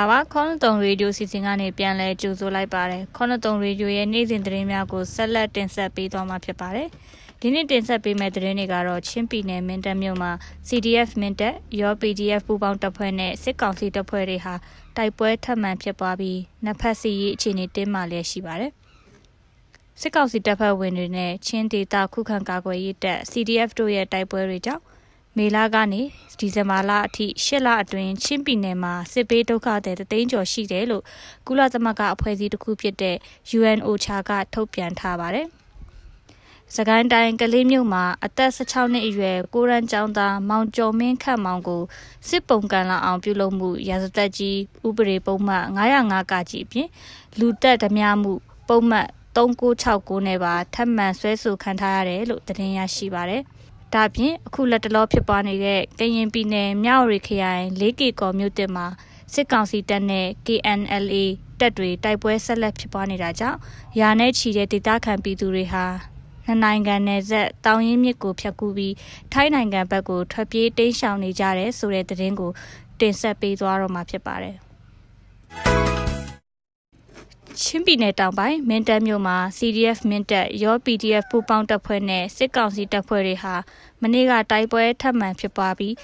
တာပါ93ရေဒီယိုစီစဉ်ကနေပြန်လဲကြိုဆိုလိုက်ပါတယ်93ရေဒီယိုရဲ့နေ့စဉ်သတင်းများကိုဆက်လက်တင်ဆက်ပေးသွားမှာဖြစ်ပါတယ်ဒီနေ့တင်ဆက်ပေးမယ့်သတင်းတွေကတော့ချင်းပြည်နယ်မင်းတပ်မြို့မှာ CDF မင်းတပ်ရော PDF ပူးပေါင်းတပ်ဖွဲ့နဲ့စစ်ကောင်စီတပ်ဖွဲ့တွေဟာတိုက်ပွဲထပ်မံဖြစ်ပွားပြီးနှစ်ဖက်စီရေးအခြေအနေတင်းမာလျက်ရှိပါတယ်စစ်ကောင်စီတပ်ဖွဲ့ဝင်တွေနဲ့ချင်းဒေသခုခံကာကွယ်ရေးတပ် CDF တို့ရဲ့တိုက်ပွဲတွေကြောင့်မေလကနေဒီဇင်ဘာလအထိ၈လအတွင်းချင်းပြည်နယ်မှာစစ်ဘေးဒုက္ခသည်တသိန်းကျော်ရှိတယ်လို့ကုလသမဂ္ဂအဖွဲ့အစည်းတစ်ခုဖြစ်တဲ့ UNOCHA ကထုတ်ပြန်ထားပါတယ်။စကိုင်းတိုင်းကလေးမြို့မှာအသက်16နှစ်အရွယ်ကိုရန်ကျောင်းသားမောင်ကျော်မင်းခန့်မောင်ကိုစစ်ပုံကန်လာအောင်ပြုလုပ်မှုရာဇသက်ကြီးဥပဒေပုံမှန်905ကကြီးအပြင်လူတက်ဓမြမှု ပုံမှန်3969နဲ့ပါထပ်မံဆွဲဆိုခံထားရတယ်လို့သတင်းရရှိပါတယ်။ဒါပြင်အခုလက်တလောဖြစ်ပွားနေတဲ့ကရင်ပြည်နယ်မြောက်ရီခရိုင်၄ကီကော်မြို့တင်မှာစစ်ကောင်စီတပ်နဲ့ KNLA တပ်တွေတိုက်ပွဲဆက်လက်ဖြစ်ပွားနေတာကြောင့်ယာနဲ့ချီတဲ့ဒေသခံပြည်သူတွေဟာနှစ်နိုင်ငံနယ်စပ်တောင်ရင်မြစ်ကိုဖြတ်ကူးပြီးထိုင်းနိုင်ငံဘက်ကိုထွက်ပြေးတိမ်းရှောင်နေကြတယ်ဆိုတဲ့သတင်းကိုတင်ဆက်ပေးသွားတော့မှာဖြစ်ပါတယ်။ချင်းပြည်နယ်တောင်ပိုင်းမင်းတပ်မြို့မှာ CDF မင်းတပ်ရော PDF ပူးပေါင်းတပ်ဖွဲ့နဲ့စစ်ကောင်စီတပ်ဖွဲ့တွေဟာမနေ့ကတိုက်ပွဲထပ်မံဖြစ်ပွားပြီး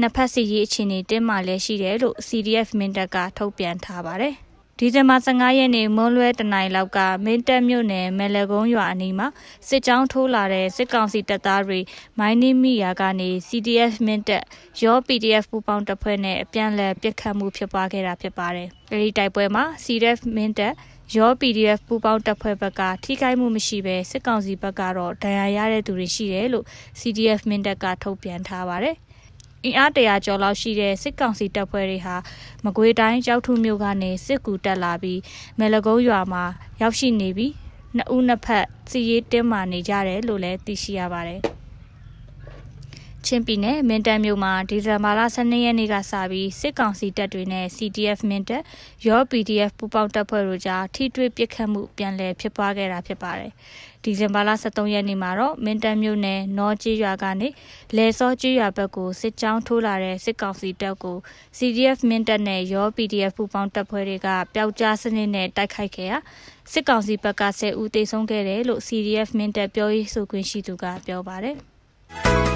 နှစ်ဖက်စစ်ရေးအခြေအနေတင်းမာလည်းရှိတယ်လို့ CDF မင်းတပ်ကထုတ်ပြန်ထားပါတယ်ဒီဇင်ဘာ15ရက်နေ့မွန်းလွဲတနင်္လာလောက်ကမင်းတက်မြို့နယ်မယ်လကုန်းရွာအနီးမှာစစ်ကြောင်းထိုးလာတဲ့စစ်ကောင်စီတပ်သားတွေမိုင်းနှမိရာကနေ CDF မင်းတက်ရော PDF ပူးပေါင်းတပ်ဖွဲ့နဲ့အပြန်အလှန်ပစ်ခတ်မှုဖြစ်ပွားခဲ့တာဖြစ်ပါတယ်။အဲဒီတိုက်ပွဲမှာ CDF မင်းတက်ရော PDF ပူပေါင်းတပ်ဖွဲ့ဘက်ကထိခိုက်မှုမရှိဘဲစစ်ကောင်စီဘက်ကတော့ဒဏ်ရာရတဲ့သူတွေရှိတယ်လို့ CDF မင်းတပ်ကထုတ်ပြန်ထားပါတယ်အင်အားတရာကျော်လောက်ရှိတဲ့စစ်ကောင်စီတပ်ဖွဲ့တွေဟာမကွေတိုင်းကြောက်ထုမြို့ကနေစစ်ကူတက်လာပြီးမယ်လကုန်းရွာမှာရောက်ရှိနေပြီးနှစ်ဦးနှစ်ဖက်စီရေးတင်းမာနေကြတယ်လို့လည်းသိရှိရပါတယ်။ချင်းပြည်နယ်မင်းတပ်မြို့မှာဒီဇင်ဘာလ12ရက်နေ့ကစပြီးစစ်ကောင်စီတပ်တွေနဲ့ CDF မင်းတပ်ရော PDF ပူးပေါင်းတပ်ဖွဲ့တို့ကြားထိတွေ့ပစ်ခတ်မှု ပြန်လည်ဖြစ်ပွားခဲ့တာဖြစ်ပါတယ်။ဒီဇင်ဘာလ13ရက်နေ့မှာတော့မင်းတပ်မြို့နယ်နော်ကြီးရွာကနေလဲစောကြီးရွာဘက်ကိုစစ်ကြောင်းထိုးလာတဲ့စစ်ကောင်စီတပ်ကို CDF မင်းတပ်နဲ့ရော PDF ပူးပေါင်းတပ်ဖွဲ့တွေကပျောက်ကြားစနစ်နဲ့တိုက်ခိုက်ခဲ့ရာစစ်ကောင်စီဘက်က10ဦးသေဆုံးခဲ့တယ်လို့ CDF မင်းတပ်ပြောရေးဆိုခွင့်ရှိသူကပြောပါတယ်။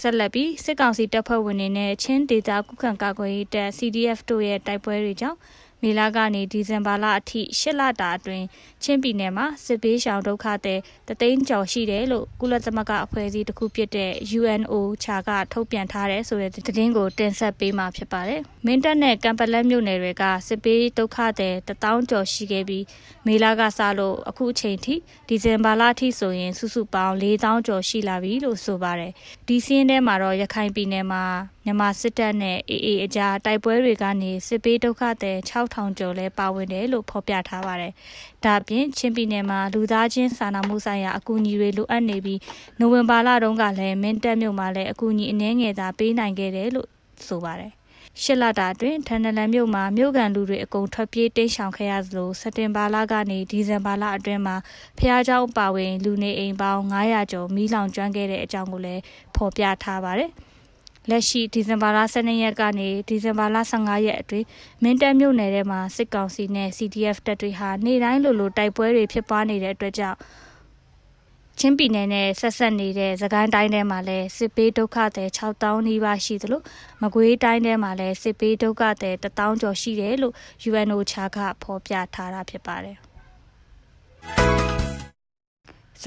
ဆက်လက်ပြီးစစ်ကောင်စီတပ်ဖွဲ့ဝင်တွေနဲ့ချင်းဒေသကုခံကာကွယ်ရေးတပ် CDF တို့ရဲ့တိုက်ပွဲတွေကြောင့်မေလကနေဒီဇင်ဘာလအထိ၈လတာအတွင်းချင်းပြည်နယ်မှာစစ်ဘေးရှောင်ဒုက္ခသည်တသိန်းကျော်ရှိတယ်လို့ကုလသမဂ္ဂအဖွဲ့အစည်းတစ်ခုဖြစ်တဲ့ UNOCHA ကထုတ်ပြန်ထားတဲ့ဆိုတဲ့သတင်းကိုတင်ဆက်ပေးမှာဖြစ်ပါတယ်။မင်းတပ်နဲ့ကမ်ပလက်မြို့နယ်တွေကစစ်ဘေးဒုက္ခသည်တထောင်ကျော်ရှိခဲ့ပြီးမေလကစလို့အခုအချိန်ထိဒီဇင်ဘာလအထိဆိုရင်စုစုပေါင်း၄000ကျော်ရှိလာပြီလို့ဆိုပါတယ်။ဒီစင်းထဲမှာတော့ရခိုင်ပြည်နယ်မှာမြန်မာစစ်တပ်နဲ့ AA အကြားတိုက်ပွဲတွေကနေစစ်ဘေးဒုက္ခသည်6000ကျော်လဲပါဝင်တယ်လို့ဖော်ပြထားပါတယ်။ဒါပြင်ချင်းပြည်နယ်မှာလူသားချင်း စာနာမှုဆိုင်ရာအကူအညီတွေလိုအပ်နေပြီးနိုဝင်ဘာလတုန်းကလည်းမင်းတပ်မြို့မှာလည်းအကူအညီအနည်းငယ်သာပေးနိုင်ခဲ့တယ်လို့ဆိုပါတယ်။ရှစ်လတာအတွင်းထန်နလန်မြို့မှာမြို့ကန်လူတွေအကုန်ထွက်ပြေးတိမ်းရှောင်ခဲ့ရသလိုစက်တင်ဘာလကနေဒီဇင်ဘာလအတွင်းမှာဖျားเจ้าပါဝင်လူနေအိမ်ပေါင်း900ကျော်မီးလောင်ကျွမ်းခဲ့တဲ့အကြောင်းကိုလည်းဖော်ပြထားပါတယ်။လက်ရှိဒီဇင်ဘာလ12ရက်ကနေဒီဇင်ဘာလ15ရက်အတွင်းမင်းတပ်မြို့နယ်ထဲမှာစစ်ကောင်စီနဲ့ CDF တပ်တွေဟာနေ့တိုင်းလိုလိုတိုက်ပွဲတွေဖြစ်ပွားနေတဲ့အတွက်ကြောင့်ချင်းပြည်နယ်နဲ့ဆက်ဆက်နေတဲ့သခိုင်းတိုင်းထဲမှာလည်းစစ်ပေးဒုက္ခသည်6000နီးပါးရှိသလိုမကွေးတိုင်းထဲမှာလည်းစစ်ပေးဒုက္ခသည်1000ကျော်ရှိတယ်လို့ UNOCHA ကဖော်ပြထားတာဖြစ်ပါတယ်။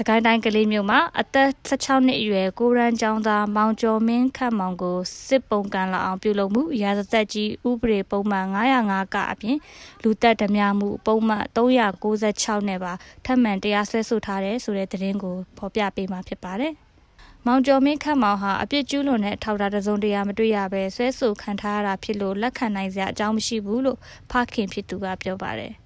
စကိုင်းတိုင်းကလေးမြို့မှာအသက်16နှစ်အရွယ်ကိုရန်ကျောင်းသားမောင်ကျော်မင်းခန့်မောင်ကိုစစ်ပုံကန်လောက်အောင်ပြုလုပ်မှုရာဇသက်ကြီးဥပဒေပုံမှန်905ကအပြင် လူသက်ဓမြမှု ပုံမှန်396နဲ့ပါထပ်မံတရားစွဲဆိုထားတယ်ဆိုတဲ့သတင်းကိုဖော်ပြပေးမှာဖြစ်ပါတယ်။မောင်ကျော်မင်းခတ်မောင်ဟာအပြစ်ကျူးလွန်တဲ့ထောက်တာတစုံတရာမတွေ့ရဘဲဆွဲဆိုခံထားရတာဖြစ်လို့လက်ခံနိုင်စရာအကြောင်းမရှိဘူးလို့ဖခင်ဖြစ်သူကပြောပါတယ်။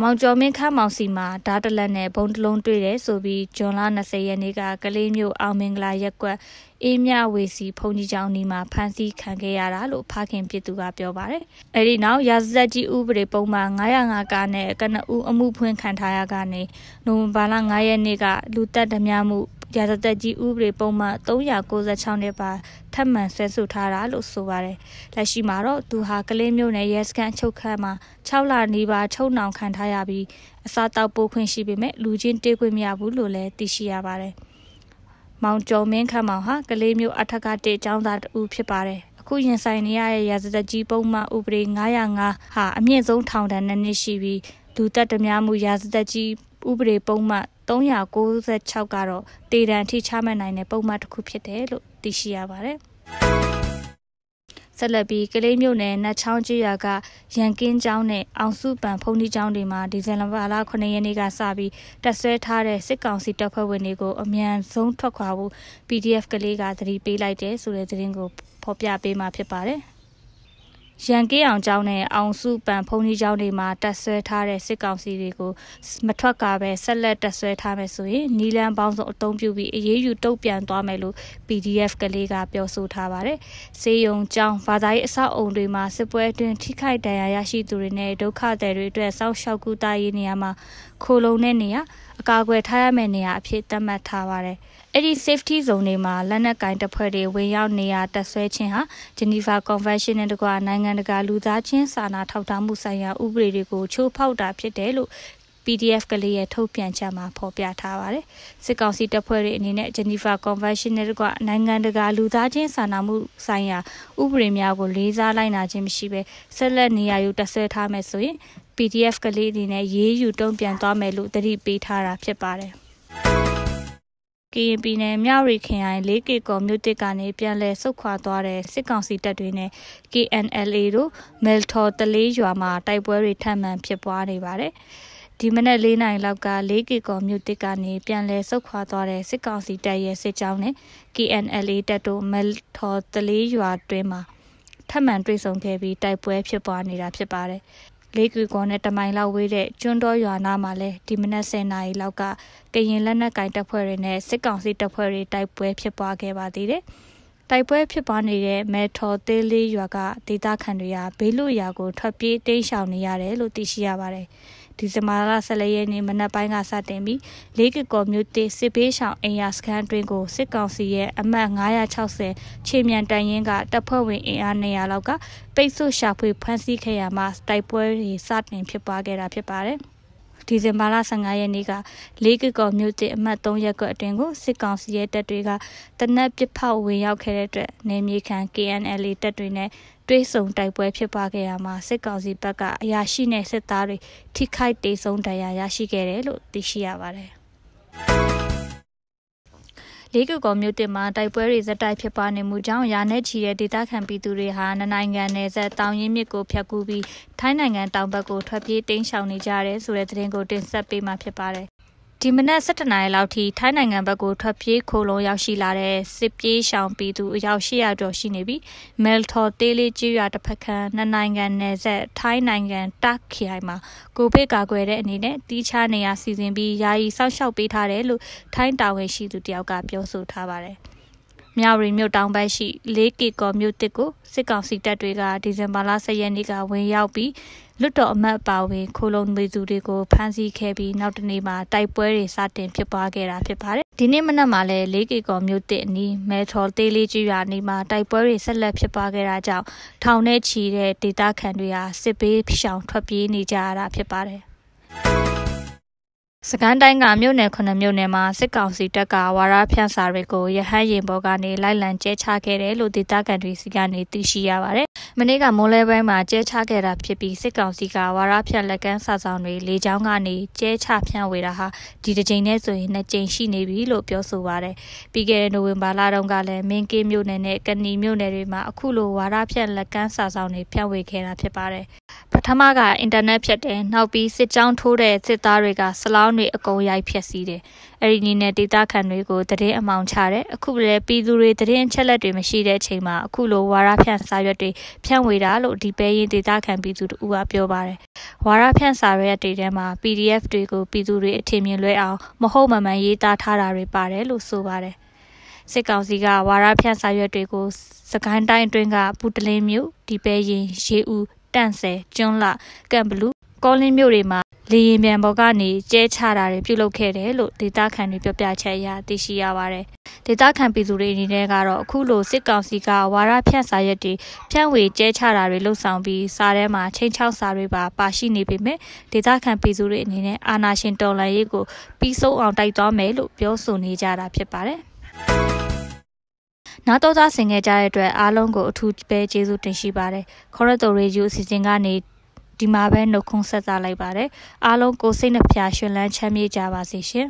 မောင်ကျော်မင်းခမ်းမောင်စီမှာဓာတ်တလက်နဲ့ဘုံတလုံးတွေ့တယ်ဆိုပြီးဂျွန်လ20ရက်နေ့ကကလေးမျိုးအောင်မင်္ဂလာရက်ကွက်အေးမြဝေစီဘုံကြီးကျောင်းဒီမှာဖမ်းဆီးခံခဲ့ရတာလို့ဖခင်ပြစ်သူကပြောပါတယ်။အဲဒီနောက်ရာဇသက်ကြီးဥပဒေပုံမှာ905ကားနဲ့ကနဦးအမှုဖွင့်ခံထားရကနေနိုဝင်ဘာလ9ရက်နေ့ကလူတက်ဓမြမှုရာဇသက်ကြီးဥပဒေပုံမှန်396နဲ့ပါထပ်မံဆွဲဆိုထားတာလို့ဆိုပါတယ်။လက်ရှိမှာတော့သူဟာကလေးမျိုးနဲ့ရဲစခန်းချုပ်ခန်းမှာ6လနီးပါးချုပ်နှောင်ခံထားရပြီးအစားတောက်ပိုးခွင့်ရှိပေမဲ့လူချင်းတေးခွင့်မရဘူးလို့လည်းသိရှိရပါတယ်။မောင်ကျော်မင်းခန့်မောင်ဟာကလေးမျိုးအထက်ကတေចောင်းသားတူဖြစ်ပါတယ်။အခုရင်ဆိုင်နေရတဲ့ရာဇသက်ကြီးပုံမှန်ဥပဒေ905ဟာအမြင့်ဆုံးထောင်ဒဏ်နဲ့နှစ်ရှိပြီးလူတက်တများမှုရာဇသက်ကြီးဥပဒေပုံမှန်396ကတော့တေတံထိချမှတ်နိုင်တဲ့ပုံမှန်တစ်ခုဖြစ်တယ်လို့သိရှိရပါတယ်ဆက်လက်ပြီးကလေးမြို့နယ်နတ်ချောင်းကြီးရွာကရန်ကင်းကျောင်းနဲ့အောင်စုပန်ဖုန်ကြီးကျောင်းတွေမှာဒီဇင်ဘာလ9ရက်နေ့ကစပြီးတက်ဆွဲထားတဲ့စစ်ကောင်စီတပ်ဖွဲ့ဝင်တွေကိုအ мян ဆုံးထွက်ခွာဖို့ PDF ကလေးကသတိပေးလိုက်တဲ့ဆိုတဲ့သတင်းကိုဖော်ပြပေးမှာဖြစ်ပါတယ်။ရန်ကေးအောင်ကျောင်းနဲ့အောင်စုပန်ဖုန်ကြီးကျောင်းတွေမှာတက်ဆွဲထားတဲ့စစ်ကောင်စီတွေကိုမထွက်ကပဲဆက်လက်တက်ဆွဲထားမယ်ဆိုရင်နီလန်ပေါင်းစုံအုံပြုပြီးအရေးယူတုံ့ပြန်သွားမယ်လို့ PDF ကလေးကပြောဆိုထားပါတယ်။စေယုံကျောင်းဘာသာရေးအဆောက်အုံတွေမှာစစ်ပွဲအတွင်းထိခိုက်ဒဏ်ရာရရှိသူတွေနဲ့ဒုက္ခသည်တွေအတွက်စောင့်ရှောက်ကူတာရေးနေရာမှာခိုလုံတဲ့နေရာအကာအကွယ်ထားရမယ့်နေရာအဖြစ်သတ်မှတ်ထားပါတယ်။ဲ့ဒီ safety zone တွေမှာလက်နက်ကင်တပ်ဖွဲ့တွေဝင်ရောက်နေရတက်ဆွဲခြင်းဟာ Geneva Convention နဲ့တကွာနိုင်ငံနိုင်ငံတကာလူသားချင်းစာနာထောက်ထားမှုဆိုင်ရာဥပဒေတွေကိုချိုးဖောက်တာဖြစ်တယ်လို့ PDF ကလေးရဲ့ထုတ်ပြန်ချက်မှာဖော်ပြထားပါတယ်။စစ်ကောင်စီတပ်ဖွဲ့တွေအနေနဲ့ Geneva Convention နဲ့တကွနိုင်ငံတကာလူသားချင်းစာနာမှုဆိုင်ရာဥပဒေများကိုလေးစားလိုက်နာခြင်းမရှိဘဲဆက်လက်နေရာယူတဆွဲထားမယ်ဆိုရင် PDF ကလေးအနေနဲ့ရေးယူတုံ့ပြန်သွားမယ်လို့တတိပေးထားတာဖြစ်ပါတယ်။ကရင်ပြည်နယ်မြရီခရိုင်၄ကီကော်မြို့တစ်ကနေပြန်လည်ဆုတ်ခွာသွားတဲ့စစ်ကောင်စီတပ်တွေနဲ့ KNLA တို့မဲလ်ထော်တလေးရွာမှာတိုက်ပွဲတွေထပ်မံဖြစ်ပွားနေပါတယ်။ဒီမနက်၄နာရီလောက်က၄ကီကော်မြို့တစ်ကနေပြန်လည်ဆုတ်ခွာသွားတဲ့စစ်ကောင်စီတပ်ရဲ့စစ်ကြောင်းနဲ့ KNLA တပ်တို့မဲလ်ထော်တလေးရွာတွင်မှာထပ်မံတွေ့ဆုံခဲ့ပြီးတိုက်ပွဲဖြစ်ပွားနေတာဖြစ်ပါတယ်။၄ကီကောနဲ့တမိုင်လောက်ဝေးတဲ့ကျွန်းတော်ရွာနာမှာလည်းဒီမနက်10နာရီလောက်ကကရင်လက်နက်ကင်တပ်ဖွဲ့တွေနဲ့စစ်ကောင်စီတပ်ဖွဲ့တွေတိုက်ပွဲဖြစ်ပွားခဲ့ပါသေးတယ်။တိုက်ပွဲဖြစ်ပွားနေတဲ့မဲထော်သေးလေးရွာကဒေသခံတွေကဘေးလူရာကိုထွက်ပြေးတိမ်းရှောင်နေရတယ်လို့သိရှိရပါတယ်။ဒီဇင်ဘာလ14ရက်နေ့မနက်ပိုင်းကစတင်ပြီးလေးကကော်မြို့တေစစ်ဘေးရှောင်အင်အားစခန်းတွင်ကိုစစ်ကောင်စီရဲ့အမှတ်960ခြေမြန်တန်ရင်ကတပ်ဖွဲ့ဝင်အင်အား900လောက်ကပိတ်ဆို့ရှာဖွေဖမ်းဆီးခဲ့ရမှာတိုက်ပွဲတွေစတင်ဖြစ်ပွားခဲ့တာဖြစ်ပါတယ်။ဒီဇင်ဘာလ15ရက်နေ့ကလေးကကော်မြို့တည်အမှတ်3ရပ်ကွက်အတွင်းကိုစစ်ကောင်စီရဲ့တပ်တွေကတနက်ပစ်ဖောက်ဝင်ရောက်ခဲ့တဲ့အတွက်နေမြေခံ KNLA တပ်တွေနဲ့တွေးဆုံတိုက်ပွဲဖြစ်ပွားခဲ့ရမှာစစ်ကောင်စီဘက်ကအရာရှိနဲ့စစ်သားတွေထိခိုက်ဒေဆုံးဒဏ်ရာရရှိခဲ့တယ်လို့သိရှိရပါတယ်။လေးကူကော်မြို့တင်မှာတိုက်ပွဲတွေဇက်တိုက်ဖြစ်ပွားနေမှုကြောင့်ရာနဲ့ချီတဲ့ဒေသခံပြည်သူတွေဟာနိုင်ငံနယ်ဆက်တောင်ရင်းမြစ်ကိုဖြတ်ကူးပြီးထိုင်းနိုင်ငံတောင်ဘက်ကိုထွက်ပြေးတိမ်းရှောင်နေကြတယ်ဆိုတဲ့သတင်းကိုတင်ဆက်ပေးမှာဖြစ်ပါတယ်ဒီမနက်7:00နာရီလောက်ထိထိုင်းနိုင်ငံဘက်ကိုထွက်ပြေးခိုလုံရောက်ရှိလာတဲ့စစ်ပြေးရှောင်ပြည်သူအယောက်800ကျော်ရှိနေပြီးမဲလ်ထော်တေးလေးကျွရတစ်ဖက်ခန်းနှစ်နိုင်ငံနယ်ဆက်ထိုင်းနိုင်ငံတခိုင်မှာကိုဗစ်ကာကွယ်တဲ့အနေနဲ့တီးခြားနေရာစီစဉ်ပြီးယာယီစောင့်ရှောက်ပေးထားတယ်လို့ထိုင်းတာဝန်ရှိသူတယောက်ကပြောဆိုထားပါတယ်။မြဝတီမြို့တောင်ဘက်ရှိ၄ကီကော်မြို့တစ်ကိုစစ်ကောင်စီတပ်တွေကဒီဇင်ဘာလ10ရက်နေ့ကဝင်ရောက်ပြီးလွတ်တော်အမတ်အပါဝင်ခိုးလုံနေသူတွေကိုဖမ်းဆီးခဲ့ပြီးနောက်တနေ့မှာတိုက်ပွဲတွေစတင်ဖြစ်ပွားခဲ့တာဖြစ်ပါတယ်။ဒီနေ့မနက်မှာလည်း၄ကီကော်မြို့တစ်အနီးမဲထော်သေးလေးကြီးရွာနေမှာတိုက်ပွဲတွေဆက်လက်ဖြစ်ပွားခဲ့တာကြောင့်ထောင်ထဲချီတဲ့ဒေသခံတွေဟာစစ်ဘေးရှောင်ထွက်ပြေးနေကြရတာဖြစ်ပါတယ်။စကန်းတိုင်းကမြို့နယ်9မြို့နယ်မှာစစ်ကောင်စီတပ်ကဝါရဖြန့်စာတွေကိုရဟန်းရင်ဘော်ကနေလိုက်လံကျဲချခဲ့တယ်လို့ဒေသခံတွေစီကနေသိရှိရပါတယ်။မနေ့ကမိုးလဲပိုင်းမှာကျဲချခဲ့တာဖြစ်ပြီးစစ်ကောင်စီကဝါရဖြန့်လက်ကမ်းစာဆောင်တွေလေကြောင်းကနေကျဲချဖြန့်ဝေတာဟာဒီတစ်ကြိမ်နဲ့ဆိုရင်နှစ်ကြိမ်ရှိနေပြီလို့ပြောဆိုပါတယ်။ပြီးခဲ့တဲ့နိုဝင်ဘာလတုန်းကလည်းမင်းကင်းမြို့နယ်နဲ့ကဏီမြို့နယ်တွေမှာအခုလိုဝါရဖြန့်လက်ကမ်းစာဆောင်တွေဖြန့်ဝေခဲ့တာဖြစ်ပါတယ်။ထမကအင်တာနက်ဖြတ်တယ်နောက်ပြီးစစ်ကြောင်းထိုးတဲ့စစ်သားတွေကစလောင်းတွေအကုန်ရိုက်ဖျက်ဆီးတယ်အဲ့ဒီနည်းနဲ့ဒေသခံတွေကိုတည်င်းအမောင်ချတယ်အခုလည်းပြည်သူတွေတည်င်းချက်လက်တွေမရှိတဲ့အချိန်မှာအခုလိုဝါရဖြန့်စာရွက်တွေဖြန့်ဝေတာလို့ဒီပဲရင်ဒေသခံပြည်သူတို့ကပြောပါတယ်ဝါရဖြန့်စာရွက်တွေထဲမှာ PDF တွေကိုပြည်သူတွေအထင်မြင်လွဲအောင်မဟုတ်မမှန်ရေးသားထားတာတွေပါတယ်လို့ဆိုပါတယ်စစ်ကောင်စီကဝါရဖြန့်စာရွက်တွေကိုစကိုင်းတိုင်းအတွင်းကပူတလင်းမြို့ဒီပဲရင်ရေဦးတန့်ဆယ်ကျွန်းလကမ်ဘလူးကောလင်းမြို့တွေမှာလေရင်ပြန်ပေါ်ကနေကျဲချတာတွေပြုလုပ်ခဲ့တယ်လို့ဒေတာခန်တွေပြောပြချက်အရသိရှိရပါတယ်။ဒေတာခန်ပြည်သူတွေအနေနဲ့ကတော့အခုလိုစစ်ကောင်စီကဝါရဖြန့်စာရက်တွေဖြန့်ဝေကျဲချတာတွေလှုပ်ဆောင်ပြီးစာထဲမှာချိန်ချောက်စာတွေပါပါရှိနေပေမဲ့ဒေတာခန်ပြည်သူတွေအနေနဲ့အာဏာရှင်တော်လှန်ရေးကိုပြီးဆုံးအောင်တိုက်သွားမယ်လို့ပြောဆိုနေကြတာဖြစ်ပါတယ်။နားတော်သားဆင်ခဲ့ကြတဲ့အတွက်အားလုံးကိုအထူးပဲကျေးဇူးတင်ရှိပါတယ်ခေါရက်တိုရေဂျူအစီအစဉ်ကနေဒီမှာပဲနှုတ်ခွန်းဆက်သလိုက်ပါတယ်အားလုံးကိုစိတ်နှဖျားရှင်လန်းချမ်းမြေ့ကြပါစေရှင်